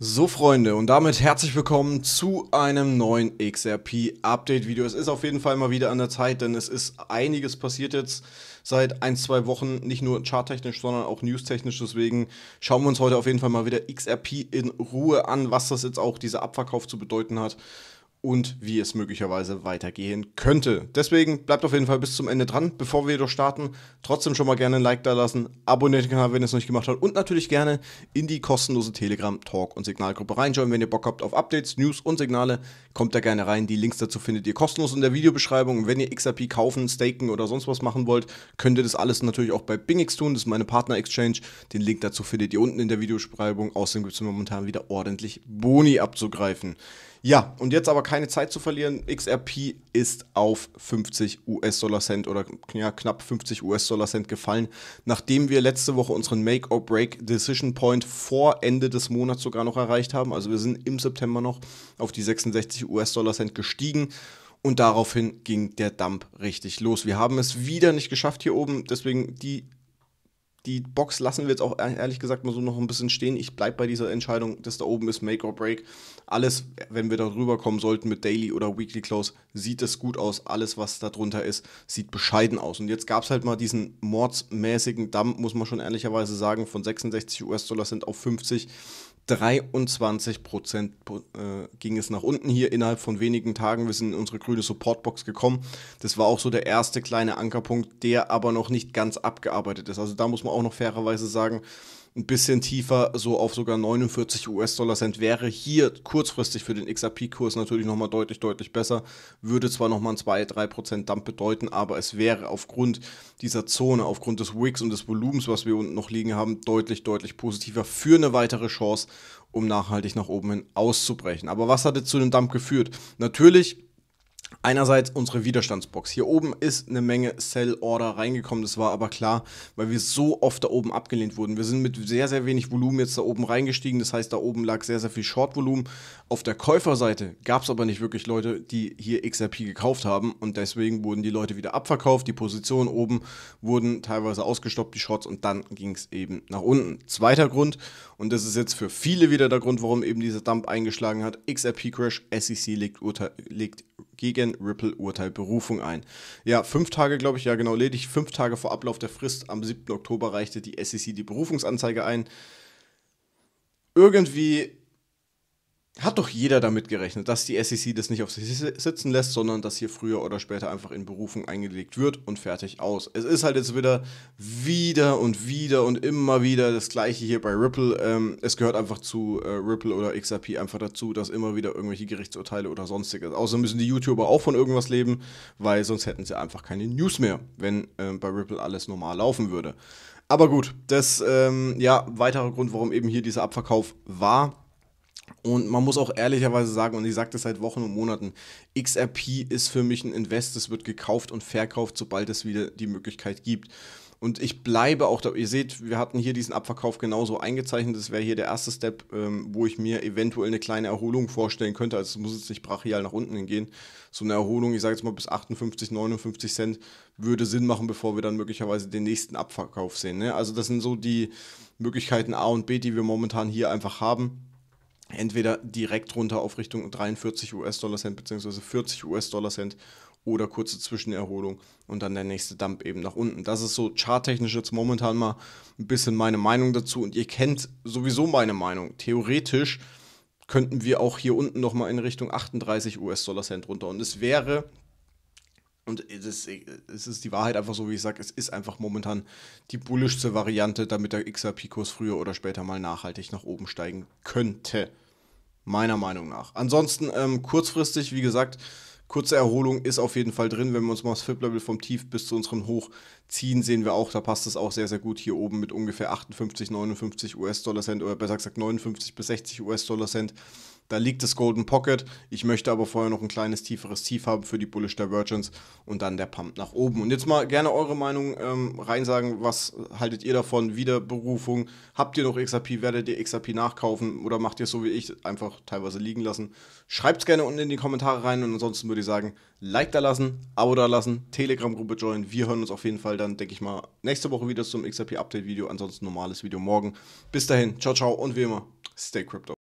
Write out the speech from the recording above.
So Freunde und damit herzlich willkommen zu einem neuen XRP Update Video. Es ist auf jeden Fall mal wieder an der Zeit, denn es ist einiges passiert jetzt seit ein, zwei Wochen, nicht nur charttechnisch, sondern auch newstechnisch. Deswegen schauen wir uns heute auf jeden Fall mal wieder XRP in Ruhe an, was das jetzt auch dieser Abverkauf zu bedeuten hat und wie es möglicherweise weitergehen könnte. Deswegen bleibt auf jeden Fall bis zum Ende dran. Bevor wir jedoch starten, trotzdem schon mal gerne ein Like da lassen, abonniert den Kanal, wenn ihr es noch nicht gemacht habt und natürlich gerne in die kostenlose Telegram, Talk und Signalgruppe reinschauen. Wenn ihr Bock habt auf Updates, News und Signale, kommt da gerne rein. Die Links dazu findet ihr kostenlos in der Videobeschreibung. Und wenn ihr XRP kaufen, staken oder sonst was machen wollt, könnt ihr das alles natürlich auch bei BingX tun. Das ist meine Partner-Exchange. Den Link dazu findet ihr unten in der Videobeschreibung. Außerdem gibt es momentan wieder ordentlich Boni abzugreifen. Ja, und jetzt aber keine Zeit zu verlieren. XRP ist auf 50 US-Dollar-Cent oder ja, knapp 50 US-Dollar-Cent gefallen, nachdem wir letzte Woche unseren Make-or-Break-Decision-Point vor Ende des Monats sogar noch erreicht haben. Also wir sind im September noch auf die 66 US-Dollar-Cent gestiegen. Und daraufhin ging der Dump richtig los. Wir haben es wieder nicht geschafft hier oben. Deswegen die die Box lassen wir jetzt auch ehrlich gesagt mal so noch ein bisschen stehen. Ich bleibe bei dieser Entscheidung, dass da oben ist Make or Break. Alles, wenn wir da drüber kommen sollten mit Daily oder Weekly Close, sieht es gut aus. Alles, was da drunter ist, sieht bescheiden aus. Und jetzt gab es halt mal diesen mordsmäßigen Dump, muss man schon ehrlicherweise sagen, von 66 US-Dollar sind auf 50. 23 Prozent äh, ging es nach unten hier innerhalb von wenigen Tagen. Wir sind in unsere grüne Supportbox gekommen. Das war auch so der erste kleine Ankerpunkt, der aber noch nicht ganz abgearbeitet ist. Also da muss man auch noch fairerweise sagen, ein bisschen tiefer, so auf sogar 49 US-Dollar Cent, wäre hier kurzfristig für den XRP-Kurs natürlich nochmal deutlich, deutlich besser. Würde zwar nochmal ein 2-3% Dump bedeuten, aber es wäre aufgrund dieser Zone, aufgrund des Wicks und des Volumens, was wir unten noch liegen haben, deutlich, deutlich positiver für eine weitere Chance, um nachhaltig nach oben hin auszubrechen. Aber was hat jetzt zu dem Dump geführt? Natürlich Einerseits unsere Widerstandsbox. Hier oben ist eine Menge Sell Order reingekommen. Das war aber klar, weil wir so oft da oben abgelehnt wurden. Wir sind mit sehr, sehr wenig Volumen jetzt da oben reingestiegen. Das heißt, da oben lag sehr, sehr viel Short-Volumen. Auf der Käuferseite gab es aber nicht wirklich Leute, die hier XRP gekauft haben. Und deswegen wurden die Leute wieder abverkauft. Die Positionen oben wurden teilweise ausgestoppt, die Shorts. Und dann ging es eben nach unten. Zweiter Grund, und das ist jetzt für viele wieder der Grund, warum eben dieser Dump eingeschlagen hat. XRP-Crash, SEC legt, Urteil, legt gegen Canadian Ripple Urteil Berufung ein. Ja, fünf Tage, glaube ich, ja genau, ledig fünf Tage vor Ablauf der Frist am 7. Oktober reichte die SEC die Berufungsanzeige ein. Irgendwie hat doch jeder damit gerechnet, dass die SEC das nicht auf sich sitzen lässt, sondern dass hier früher oder später einfach in Berufung eingelegt wird und fertig aus. Es ist halt jetzt wieder, wieder und wieder und immer wieder das gleiche hier bei Ripple. Ähm, es gehört einfach zu äh, Ripple oder XRP einfach dazu, dass immer wieder irgendwelche Gerichtsurteile oder sonstiges. Außer müssen die YouTuber auch von irgendwas leben, weil sonst hätten sie einfach keine News mehr, wenn ähm, bei Ripple alles normal laufen würde. Aber gut, das, ähm, ja, weiterer Grund, warum eben hier dieser Abverkauf war und man muss auch ehrlicherweise sagen, und ich sage das seit Wochen und Monaten, XRP ist für mich ein Invest, es wird gekauft und verkauft, sobald es wieder die Möglichkeit gibt. Und ich bleibe auch da. Ihr seht, wir hatten hier diesen Abverkauf genauso eingezeichnet. Das wäre hier der erste Step, ähm, wo ich mir eventuell eine kleine Erholung vorstellen könnte. Also es muss jetzt nicht brachial nach unten hingehen. So eine Erholung, ich sage jetzt mal bis 58, 59 Cent, würde Sinn machen, bevor wir dann möglicherweise den nächsten Abverkauf sehen. Ne? Also das sind so die Möglichkeiten A und B, die wir momentan hier einfach haben entweder direkt runter auf Richtung 43 US-Dollar Cent bzw. 40 US-Dollar Cent oder kurze Zwischenerholung und dann der nächste Dump eben nach unten. Das ist so charttechnisch jetzt momentan mal ein bisschen meine Meinung dazu und ihr kennt sowieso meine Meinung. Theoretisch könnten wir auch hier unten nochmal in Richtung 38 US-Dollar Cent runter und es wäre und es ist, äh, ist die Wahrheit einfach so, wie ich sage, es ist einfach momentan die bullischste Variante, damit der XRP-Kurs früher oder später mal nachhaltig nach oben steigen könnte. Meiner Meinung nach. Ansonsten ähm, kurzfristig, wie gesagt, kurze Erholung ist auf jeden Fall drin. Wenn wir uns mal das FIP-Level vom Tief bis zu unserem Hoch ziehen, sehen wir auch, da passt es auch sehr, sehr gut hier oben mit ungefähr 58, 59 US-Dollar-Cent oder besser gesagt 59 bis 60 US-Dollar-Cent da liegt das Golden Pocket. Ich möchte aber vorher noch ein kleines tieferes Tief haben für die Bullish Divergence und dann der Pump nach oben. Und jetzt mal gerne eure Meinung ähm, reinsagen. Was haltet ihr davon? Wiederberufung? Habt ihr noch XRP? Werdet ihr XRP nachkaufen oder macht ihr es so wie ich, einfach teilweise liegen lassen? Schreibt es gerne unten in die Kommentare rein und ansonsten würde ich sagen, Like da lassen, Abo da lassen, Telegram-Gruppe joinen. Wir hören uns auf jeden Fall dann, denke ich mal, nächste Woche wieder zum XRP-Update-Video. Ansonsten normales Video morgen. Bis dahin, ciao, ciao und wie immer, stay crypto.